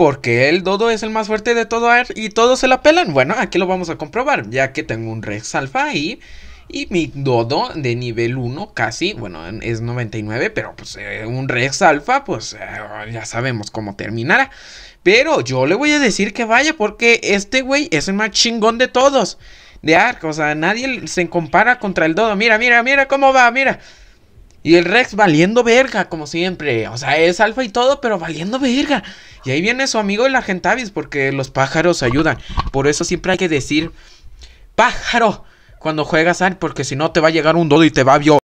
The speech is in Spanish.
porque el dodo es el más fuerte de todo ARK y todos se la pelan. Bueno, aquí lo vamos a comprobar, ya que tengo un Rex Alpha ahí. Y mi dodo de nivel 1 casi, bueno, es 99, pero pues eh, un Rex Alpha, pues eh, ya sabemos cómo terminará. Pero yo le voy a decir que vaya porque este güey es el más chingón de todos. De ARK. o sea, nadie se compara contra el dodo. Mira, mira, mira cómo va, mira. Y el Rex valiendo verga, como siempre. O sea, es alfa y todo, pero valiendo verga. Y ahí viene su amigo el Argentavis, porque los pájaros ayudan. Por eso siempre hay que decir, pájaro, cuando juegas al, porque si no te va a llegar un dodo y te va a vio